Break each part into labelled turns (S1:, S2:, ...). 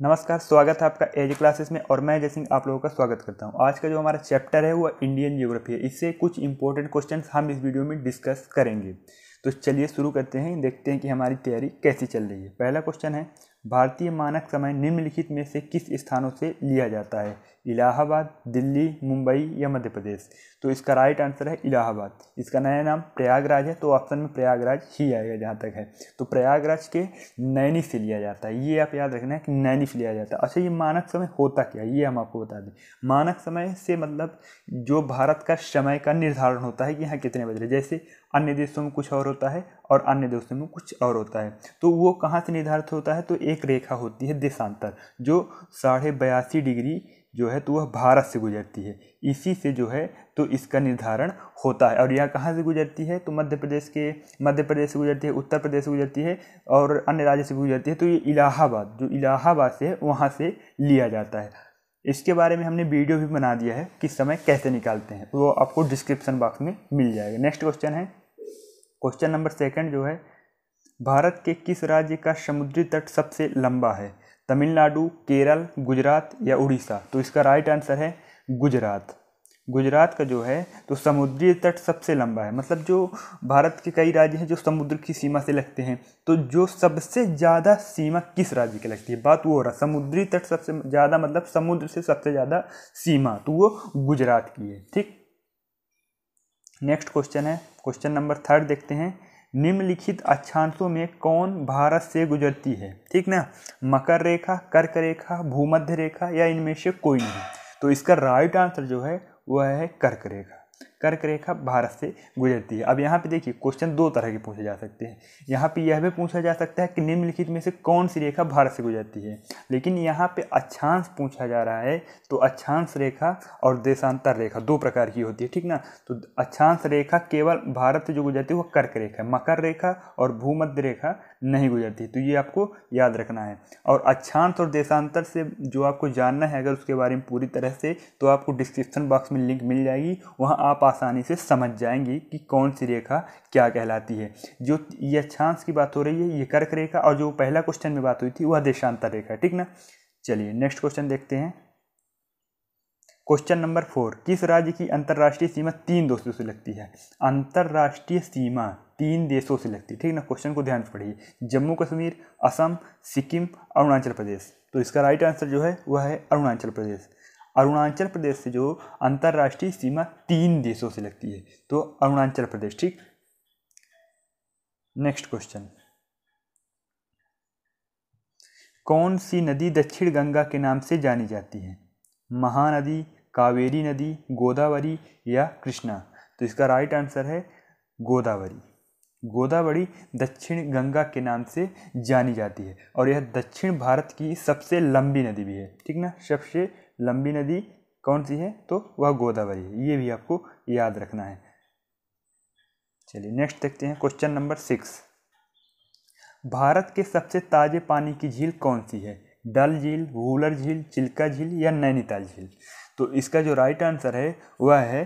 S1: नमस्कार स्वागत है आपका एज क्लासेस में और मैं जयसिंह आप लोगों का स्वागत करता हूं आज का जो हमारा चैप्टर है वो इंडियन जियोग्राफी है इससे कुछ इंपॉर्टेंट क्वेश्चंस हम इस वीडियो में डिस्कस करेंगे तो चलिए शुरू करते हैं देखते हैं कि हमारी तैयारी कैसी चल रही है पहला क्वेश्चन है भारतीय मानक समय निम्नलिखित में से किस स्थानों से लिया जाता है इलाहाबाद दिल्ली मुंबई या मध्य प्रदेश तो इसका राइट आंसर है इलाहाबाद इसका नया नाम प्रयागराज है तो ऑप्शन में प्रयागराज ही आएगा जहाँ तक है तो प्रयागराज के नैनी से लिया जाता है ये आप याद रखना है कि नैनी से लिया जाता है अच्छा ये मानक समय होता क्या ये हम आपको बता दें मानक समय से मतलब जो भारत का समय का निर्धारण होता है कि यहाँ कितने बज रहे जैसे अन्य देशों में कुछ और होता है और अन्य देशों में कुछ और होता है तो वो कहाँ से निर्धारित होता है तो एक रेखा होती है देशांतर जो साढ़े बयासी डिग्री जो है तो वह भारत से गुजरती है इसी से जो है तो इसका निर्धारण होता है और यह कहाँ से गुजरती है तो मध्य प्रदेश के मध्य प्रदेश से गुजरती है उत्तर प्रदेश से गुजरती है और अन्य राज्य से गुजरती है तो ये इलाहाबाद जो इलाहाबाद से है वहाँ से लिया जाता है इसके बारे में हमने वीडियो भी बना दिया है कि समय कैसे निकालते हैं वो आपको डिस्क्रिप्शन बॉक्स में मिल जाएगा नेक्स्ट क्वेश्चन है क्वेश्चन नंबर सेकेंड जो है भारत के किस राज्य का समुद्री तट सबसे लंबा है तमिलनाडु केरल गुजरात या उड़ीसा तो इसका राइट आंसर है गुजरात गुजरात का जो है तो समुद्री तट सबसे लंबा है मतलब जो भारत के कई राज्य हैं जो समुद्र की सीमा से लगते हैं तो जो सबसे ज़्यादा सीमा किस राज्य की लगती है बात वो हो रहा समुद्री तट सबसे ज़्यादा मतलब समुद्र से सबसे ज़्यादा सीमा तो वो गुजरात की है ठीक नेक्स्ट क्वेश्चन है क्वेश्चन नंबर थर्ड देखते हैं निम्नलिखित अक्षांशों में कौन भारत से गुजरती है ठीक ना मकर रेखा कर्क रेखा भूमध्य रेखा या इनमें से कोई नहीं तो इसका राइट आंसर जो है वह है कर्क रेखा कर्क रेखा भारत से गुजरती है अब यहाँ पे देखिए क्वेश्चन दो तरह के पूछे जा सकते हैं यहाँ पे यह भी पूछा जा सकता है कि निम्नलिखित में से कौन सी रेखा भारत से गुजरती है लेकिन यहाँ पे अक्षांश पूछा जा रहा है तो अक्षांश रेखा और देशांतर रेखा दो प्रकार की होती है ठीक ना तो अक्षांश रेखा केवल भारत से जो गुजरती है वो कर्क रेखा मकर रेखा और भूमध्य रेखा नहीं गुजरती तो ये आपको याद रखना है और अक्षांश और देशांतर से जो आपको जानना है अगर उसके बारे में पूरी तरह से तो आपको डिस्क्रिप्शन बॉक्स में लिंक मिल जाएगी वहाँ आप आसानी से समझ जाएंगी कि कौन सी रेखा क्या कहलाती है जो ये अक्षांश की बात हो रही है ये कर्क रेखा और जो पहला क्वेश्चन में बात हुई थी वह देशांतर रेखा ठीक ना चलिए नेक्स्ट क्वेश्चन देखते हैं क्वेश्चन नंबर फोर किस राज्य की अंतर्राष्ट्रीय सीमा तीन दोस्तों से लगती है अंतर्राष्ट्रीय सीमा तीन देशों से लगती है ठीक ना क्वेश्चन को ध्यान से पढ़िए जम्मू कश्मीर असम सिक्किम अरुणाचल प्रदेश तो इसका राइट आंसर जो है वह है अरुणाचल प्रदेश अरुणाचल प्रदेश से जो अंतर्राष्ट्रीय सीमा तीन देशों से लगती है तो अरुणाचल प्रदेश ठीक नेक्स्ट क्वेश्चन कौन सी नदी दक्षिण गंगा के नाम से जानी जाती है महानदी कावेरी नदी गोदावरी या कृष्णा तो इसका राइट आंसर है गोदावरी गोदावरी दक्षिण गंगा के नाम से जानी जाती है और यह दक्षिण भारत की सबसे लंबी नदी भी है ठीक ना सबसे लंबी नदी कौन सी है तो वह गोदावरी है ये भी आपको याद रखना है चलिए नेक्स्ट देखते हैं क्वेश्चन नंबर सिक्स भारत के सबसे ताज़े पानी की झील कौन सी है डल झील वूलर झील चिल्का झील या नैनीताल झील तो इसका जो राइट आंसर है वह है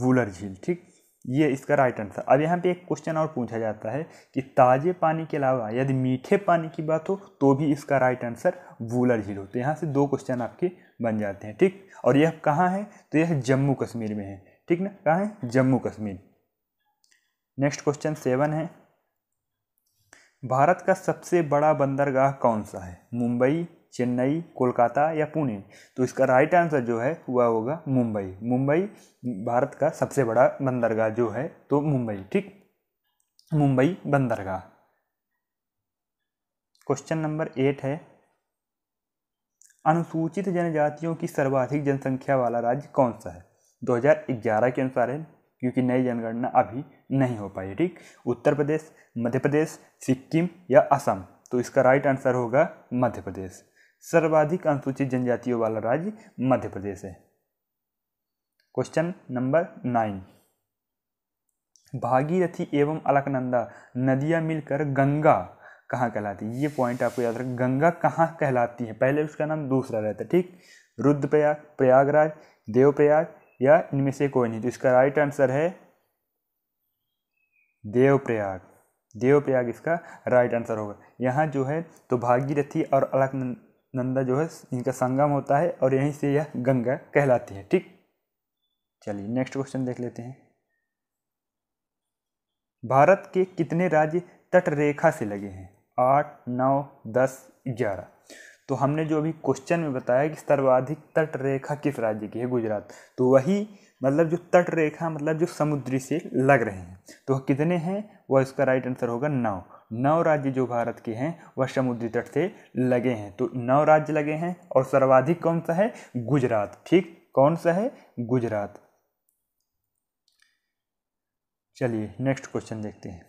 S1: वूलर झील ठीक ये इसका राइट आंसर अब यहाँ पे एक क्वेश्चन और पूछा जाता है कि ताज़े पानी के अलावा यदि मीठे पानी की बात हो तो भी इसका राइट आंसर वूलर झील हो तो यहाँ से दो क्वेश्चन आपके बन जाते हैं ठीक और यह कहाँ है तो यह जम्मू कश्मीर में है ठीक ना कहाँ है Jammu Kashmir next question seven है भारत का सबसे बड़ा बंदरगाह कौन सा है मुंबई चेन्नई कोलकाता या पुणे तो इसका राइट आंसर जो है वह होगा मुंबई मुंबई भारत का सबसे बड़ा बंदरगाह जो है तो मुंबई ठीक मुंबई बंदरगाह क्वेश्चन नंबर एट है अनुसूचित जनजातियों की सर्वाधिक जनसंख्या वाला राज्य कौन सा है 2011 के अनुसार है क्योंकि नई जनगणना अभी नहीं हो पाई ठीक उत्तर प्रदेश मध्य प्रदेश सिक्किम या असम तो इसका राइट आंसर होगा मध्य प्रदेश सर्वाधिक अनुसूचित जनजातियों वाला राज्य मध्य प्रदेश है क्वेश्चन नंबर नाइन भागीरथी एवं अलकनंदा नदियां मिलकर गंगा कहाँ कहलाती है ये पॉइंट आपको याद रखें गंगा कहाँ कहलाती है पहले उसका नाम दूसरा रहता है ठीक रुद्रप्रयाग प्रयागराज देवप्रयाग या इनमें से कोई नहीं तो इसका राइट आंसर है देवप्रयाग देवप्रयाग इसका राइट आंसर होगा यहाँ जो है तो भागीरथी और अलकनंद नंदा जो है इनका संगम होता है और यहीं से यह गंगा कहलाती है ठीक चलिए नेक्स्ट क्वेश्चन देख लेते हैं भारत के कितने राज्य तट रेखा से लगे हैं आठ नौ दस ग्यारह तो हमने जो अभी क्वेश्चन में बताया कि सर्वाधिक तट रेखा किस राज्य की है गुजरात तो वही मतलब जो तट रेखा मतलब जो समुद्री से लग रहे हैं तो कितने हैं वह इसका राइट आंसर होगा नौ नौ राज्य जो भारत के हैं वह समुद्री तट से लगे हैं तो नौ राज्य लगे हैं और सर्वाधिक कौन सा है गुजरात ठीक कौन सा है गुजरात चलिए नेक्स्ट क्वेश्चन देखते हैं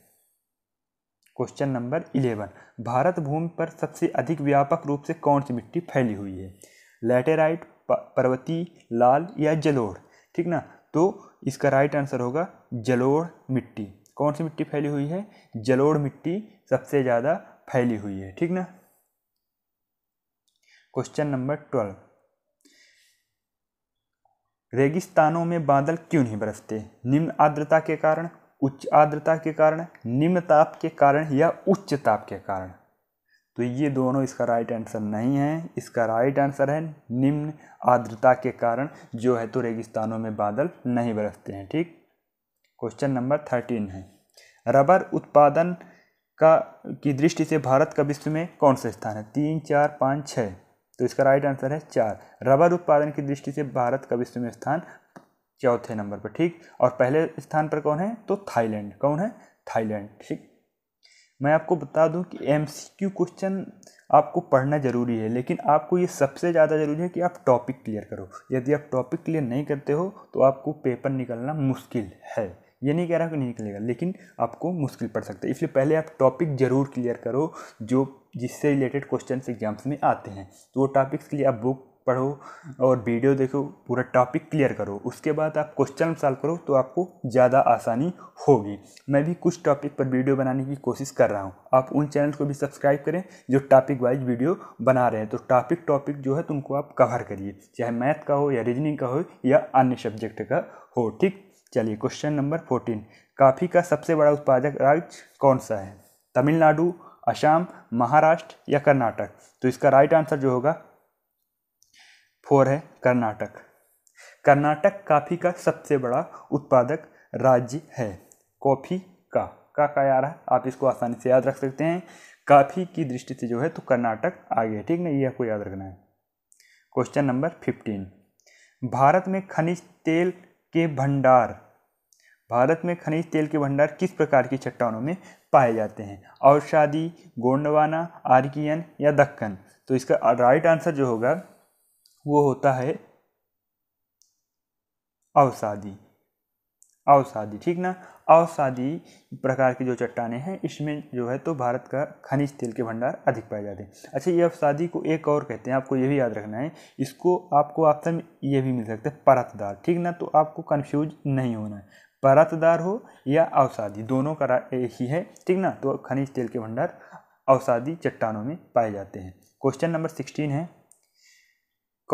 S1: क्वेश्चन नंबर इलेवन भारत भूमि पर सबसे अधिक व्यापक रूप से कौन सी मिट्टी फैली हुई है लेटेराइट पर्वती लाल या जलोढ़ ठीक ना तो इसका राइट आंसर होगा जलोढ़ मिट्टी कौन सी मिट्टी फैली हुई है जलोड़ मिट्टी सबसे ज़्यादा फैली हुई है ठीक ना क्वेश्चन नंबर ट्वेल्व रेगिस्तानों में बादल क्यों नहीं बरसते निम्न आर्द्रता के कारण उच्च आर्द्रता के कारण निम्न ताप के कारण या उच्च ताप के कारण तो ये दोनों इसका राइट आंसर नहीं है इसका राइट आंसर है निम्न आर्द्रता के कारण जो है तो रेगिस्तानों में बादल नहीं बरसते हैं ठीक क्वेश्चन नंबर थर्टीन है रबर उत्पादन का की दृष्टि से भारत का विश्व में कौन सा स्थान है तीन चार पाँच छः तो इसका राइट आंसर है चार रबर उत्पादन की दृष्टि से भारत का विश्व में स्थान चौथे नंबर पर ठीक और पहले स्थान पर कौन है तो थाईलैंड कौन है थाईलैंड ठीक मैं आपको बता दूं कि एम क्वेश्चन आपको पढ़ना ज़रूरी है लेकिन आपको ये सबसे ज़्यादा ज़रूरी है कि आप टॉपिक क्लियर करो यदि आप टॉपिक क्लियर नहीं करते हो तो आपको पेपर निकलना मुश्किल है ये नहीं कह रहा कि नहीं निकलेगा लेकिन आपको मुश्किल पड़ सकता है इसलिए पहले आप टॉपिक ज़रूर क्लियर करो जो जिससे रिलेटेड क्वेश्चन एग्जाम्स में आते हैं तो वो टॉपिक्स के लिए आप बुक पढ़ो और वीडियो देखो पूरा टॉपिक क्लियर करो उसके बाद आप क्वेश्चन सॉल्व करो तो आपको ज़्यादा आसानी होगी मैं भी कुछ टॉपिक पर वीडियो बनाने की कोशिश कर रहा हूँ आप उन चैनल को भी सब्सक्राइब करें जो टॉपिक वाइज वीडियो बना रहे हैं तो टॉपिक टॉपिक जो है तुमको आप कवर करिए चाहे मैथ का हो या रीजनिंग का हो या अन्य सब्जेक्ट का हो ठीक चलिए क्वेश्चन नंबर फोर्टीन काफ़ी का सबसे बड़ा उत्पादक राज्य कौन सा है तमिलनाडु असम महाराष्ट्र या कर्नाटक तो इसका राइट आंसर जो होगा फोर है कर्नाटक कर्नाटक काफ़ी का सबसे बड़ा उत्पादक राज्य है कॉफ़ी का का का आ रहा है आप इसको आसानी से याद रख सकते हैं काफ़ी की दृष्टि से जो है तो कर्नाटक आगे है ठीक ना ये आपको याद रखना है क्वेश्चन नंबर फिफ्टीन भारत में खनिज तेल के भंडार भारत में खनिज तेल के भंडार किस प्रकार की चट्टानों में पाए जाते हैं औषादी गोंडवाना आर्कियन या दक्कन तो इसका राइट आंसर जो होगा वो होता है अवसादी अवसादी ठीक ना अवसादी प्रकार की जो चट्टानें हैं इसमें जो है तो भारत का खनिज तेल के भंडार अधिक पाए जाते हैं अच्छा ये अवसादी को एक और कहते हैं आपको ये भी याद रखना है इसको आपको ऑप्शन में ये भी मिल सकता है परतदार ठीक ना तो आपको कन्फ्यूज नहीं होना है परतदार हो या अवसादी दोनों का ही है ठीक ना तो खनिज तेल के भंडार अवसादी चट्टानों में पाए जाते हैं क्वेश्चन नंबर सिक्सटीन है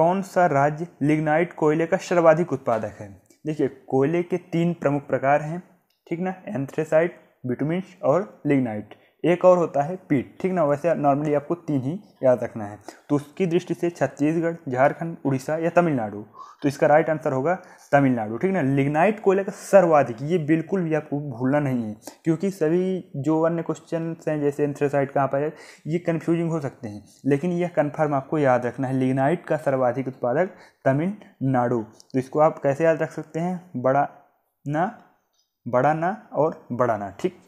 S1: कौन सा राज्य लिग्नाइट कोयले का सर्वाधिक उत्पादक है देखिए कोयले के तीन प्रमुख प्रकार हैं ठीक ना एंथ्रेसाइट बिटुमिन और लिग्नाइट एक और होता है पीठ ठीक ना वैसे नॉर्मली आपको तीन ही याद रखना है तो उसकी दृष्टि से छत्तीसगढ़ झारखंड उड़ीसा या तमिलनाडु तो इसका राइट आंसर होगा तमिलनाडु ठीक ना लिग्नाइट कोयले का सर्वाधिक ये बिल्कुल भी आपको भूलना नहीं है क्योंकि सभी जो अन्य क्वेश्चन हैं जैसे एंथ्रेसाइड कहाँ है ये कन्फ्यूजिंग हो सकते हैं लेकिन यह कन्फर्म आपको याद रखना है लिग्नाइट का सर्वाधिक उत्पादक तमिलनाडु तो इसको आप कैसे याद रख सकते हैं बड़ा ना बड़ा ना और बड़ा ना ठीक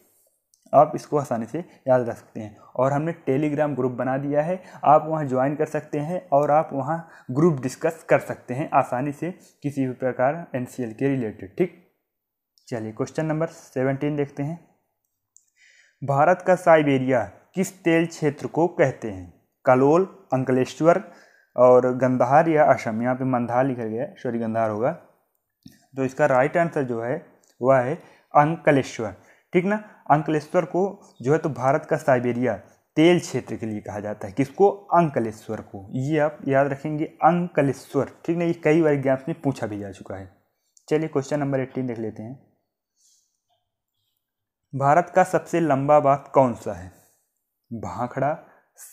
S1: आप इसको आसानी से याद रख सकते हैं और हमने टेलीग्राम ग्रुप बना दिया है आप वहाँ ज्वाइन कर सकते हैं और आप वहाँ ग्रुप डिस्कस कर सकते हैं आसानी से किसी भी प्रकार एन के रिलेटेड ठीक चलिए क्वेश्चन नंबर सेवनटीन देखते हैं भारत का साइबेरिया किस तेल क्षेत्र को कहते हैं कलोल अंकलेश्वर और गंधार या असम यहाँ पे मंधार लिखा गया है सॉरी गंधार होगा तो इसका राइट आंसर जो है वह है अंकलेश्वर ठीक ना अंकलेश्वर को जो है तो भारत का साइबेरिया तेल क्षेत्र के लिए कहा जाता है किसको अंकलेश्वर को ये आप याद रखेंगे अंकलेश्वर ठीक ना ये कई बार एग्जाम्स में पूछा भी जा चुका है चलिए क्वेश्चन नंबर एट्टीन देख लेते हैं भारत का सबसे लंबा बाग कौन सा है भाखड़ा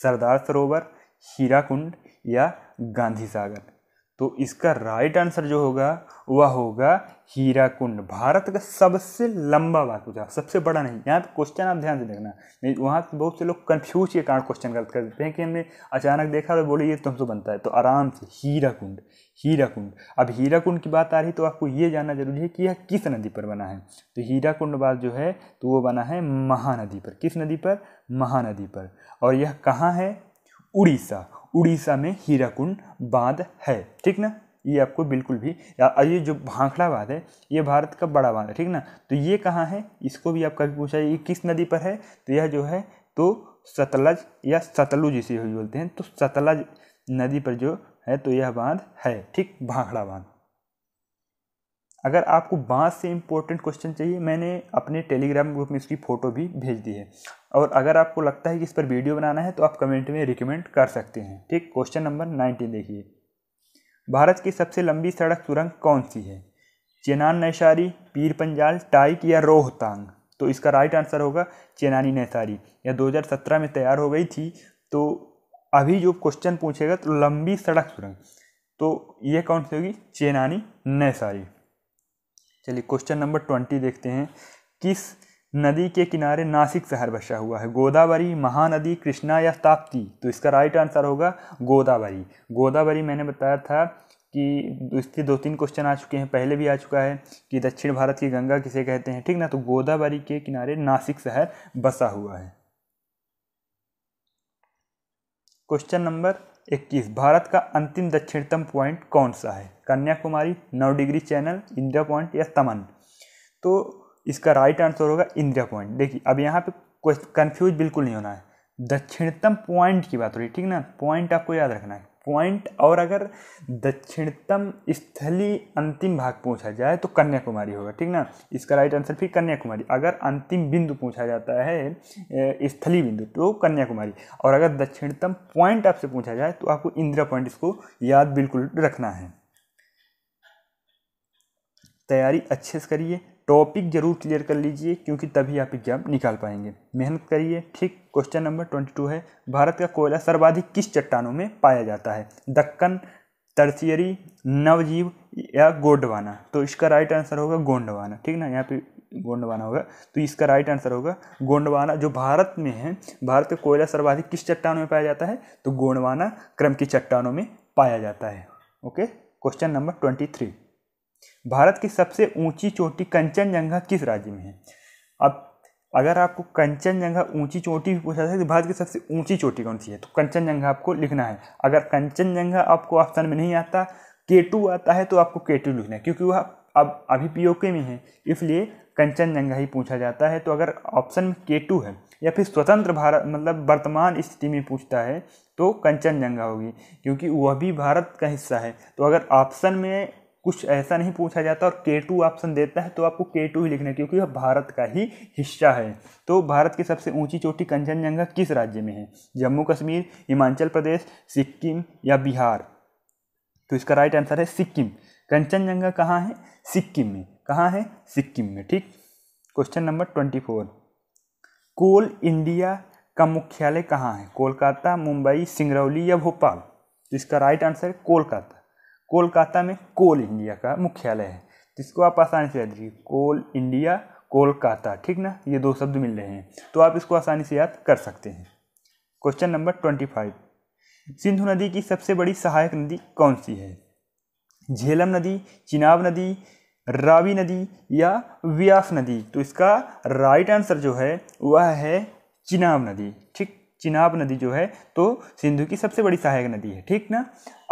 S1: सरदार सरोवर हीराकुंड या गांधी सागर तो इसका राइट आंसर जो होगा वह होगा हीरा कुंड भारत का सबसे लंबा वाक्य था सबसे बड़ा नहीं यहाँ पे क्वेश्चन आप ध्यान से देखना नहीं वहाँ से बहुत से लोग कंफ्यूज के कारण क्वेश्चन गलत कर देते हैं कि हमने अचानक देखा तो बोले ये तुम सो बनता है तो आराम से हीरा कुंड हीरा कुंड अब हीरा कुंड की बात आ रही तो आपको ये जानना जरूरी है कि यह किस नदी पर बना है तो हीरा कुंड बात जो है तो वो बना है महानदी पर किस नदी पर महानदी पर और यह कहाँ है उड़ीसा उड़ीसा में हीराकुंड बांध है ठीक ना ये आपको बिल्कुल भी और ये जो भाखड़ा बांध है ये भारत का बड़ा बांध है ठीक ना तो ये कहाँ है इसको भी आपका पूछा ये किस नदी पर है तो यह जो है तो सतलज या सतलुज इसे बोलते हैं तो सतलज नदी पर जो है तो यह बांध है ठीक भाखड़ा बांध अगर आपको बाँस से इम्पोर्टेंट क्वेश्चन चाहिए मैंने अपने टेलीग्राम ग्रुप में इसकी फ़ोटो भी भेज दी है और अगर आपको लगता है कि इस पर वीडियो बनाना है तो आप कमेंट में रिकमेंड कर सकते हैं ठीक क्वेश्चन नंबर नाइनटीन देखिए भारत की सबसे लंबी सड़क सुरंग कौन सी है चेनान नैसारी पीर पंजाल टाइक या रोहतांग तो इसका राइट आंसर होगा चेनानी नैसारी यह 2017 में तैयार हो गई थी तो अभी जो क्वेश्चन पूछेगा तो लंबी सड़क सुरंग तो यह कौन सी होगी चेनानी नैसारी चलिए क्वेश्चन नंबर ट्वेंटी देखते हैं किस नदी के किनारे नासिक शहर बसा हुआ है गोदावरी महानदी कृष्णा या ताप्ती तो इसका राइट आंसर होगा गोदावरी गोदावरी मैंने बताया था कि इसके दो तीन क्वेश्चन आ चुके हैं पहले भी आ चुका है कि दक्षिण भारत की गंगा किसे कहते हैं ठीक ना तो गोदावरी के किनारे नासिक शहर बसा हुआ है क्वेश्चन नंबर 21 भारत का अंतिम दक्षिणतम पॉइंट कौन सा है कन्याकुमारी नौ डिग्री चैनल इंदिरा पॉइंट या तमन तो इसका राइट आंसर होगा इंदिरा पॉइंट देखिए अब यहाँ पे कन्फ्यूज बिल्कुल नहीं होना है दक्षिणतम पॉइंट की बात हो रही है ठीक ना पॉइंट आपको याद रखना है पॉइंट और अगर दक्षिणतम स्थली अंतिम भाग पूछा जाए तो कन्याकुमारी होगा ठीक ना इसका राइट आंसर फिर कन्याकुमारी अगर अंतिम बिंदु पूछा जाता है स्थली बिंदु तो कन्याकुमारी और अगर दक्षिणतम पॉइंट आपसे पूछा जाए तो आपको इंदिरा पॉइंट इसको याद बिल्कुल रखना है तैयारी अच्छे से करिए टॉपिक जरूर क्लियर कर लीजिए क्योंकि तभी आप एग्जाम निकाल पाएंगे मेहनत करिए ठीक क्वेश्चन नंबर ट्वेंटी टू है भारत का कोयला सर्वाधिक किस चट्टानों में पाया जाता है दक्कन तरसियरी नवजीव या गोंडवाना तो इसका राइट आंसर होगा गोंडवाना ठीक ना यहाँ पे गोंडवाना होगा तो इसका राइट आंसर होगा गोंडवाना जो भारत में है भारत का कोयला सर्वाधिक किस चट्टानों में पाया जाता है तो गोंडवाना क्रम की चट्टानों में पाया जाता है okay question number twenty three Bharat की सबसे ऊंची चोटी कंचनजंगा किस राज्य में है अब अगर आपको कंचनजंगा ऊंची चोटी भी पूछा जाए तो भारत की सबसे ऊंची चोटी कौन सी है तो कंचनजंगा आपको लिखना है अगर कंचनजंगा आपको ऑप्शन में नहीं आता केटू आता है तो आपको केटू लिखना है क्योंकि वह अब अभी पीओके में है इसलिए कंचनजंगा ही पूछा जाता है तो अगर ऑप्शन में केटू है या फिर स्वतंत्र भारत मतलब वर्तमान स्थिति में पूछता है तो कंचनजंगा होगी क्योंकि वह भी भारत का हिस्सा है तो अगर ऑप्शन में कुछ ऐसा नहीं पूछा जाता और के टू ऑप्शन देता है तो आपको के टू ही लिखना है क्योंकि यह भारत का ही हिस्सा है तो भारत की सबसे ऊंची चोटी कंचनजंगा किस राज्य में है जम्मू कश्मीर हिमाचल प्रदेश सिक्किम या बिहार तो इसका राइट आंसर है सिक्किम कंचनजंगा कहाँ है सिक्किम में कहाँ है सिक्किम में ठीक question number twenty four Coal India का मुख्यालय कहाँ है कोलकाता मुंबई सिंगरौली या भोपाल तो इसका राइट आंसर है कोलकाता कोलकाता में कोल इंडिया का मुख्यालय है जिसको आप आसानी से याद रखिए कोल इंडिया कोलकाता ठीक ना ये दो शब्द मिल रहे हैं तो आप इसको आसानी से याद कर सकते हैं question number twenty five Sindhu नदी की सबसे बड़ी सहायक नदी कौन सी है झेलम नदी चिनाब नदी रावी नदी या व्यास नदी तो इसका राइट आंसर जो है वह है चिनाब नदी चिनाब नदी जो है तो सिंधु की सबसे बड़ी सहायक नदी है ठीक ना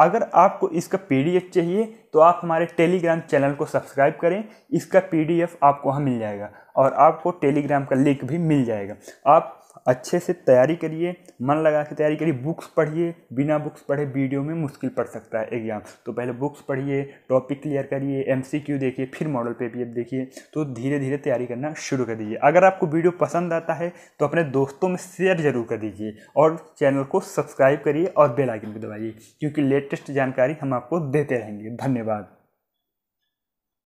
S1: अगर आपको इसका पीडीएफ चाहिए तो आप हमारे टेलीग्राम चैनल को सब्सक्राइब करें इसका पीडीएफ आपको वहाँ मिल जाएगा और आपको टेलीग्राम का लिंक भी मिल जाएगा आप अच्छे से तैयारी करिए मन लगा के तैयारी करिए बुक्स पढ़िए बिना बुक्स पढ़े वीडियो में मुश्किल पड़ सकता है एग्ज़ाम तो पहले बुक्स पढ़िए टॉपिक क्लियर करिए एमसीक्यू देखिए फिर मॉडल पेपर देखिए तो धीरे धीरे तैयारी करना शुरू कर दीजिए अगर आपको वीडियो पसंद आता है तो अपने दोस्तों में शेयर ज़रूर कर दीजिए और चैनल को सब्सक्राइब करिए और बेलाइकन भी दबाइए क्योंकि लेटेस्ट जानकारी हम आपको देते रहेंगे धन्यवाद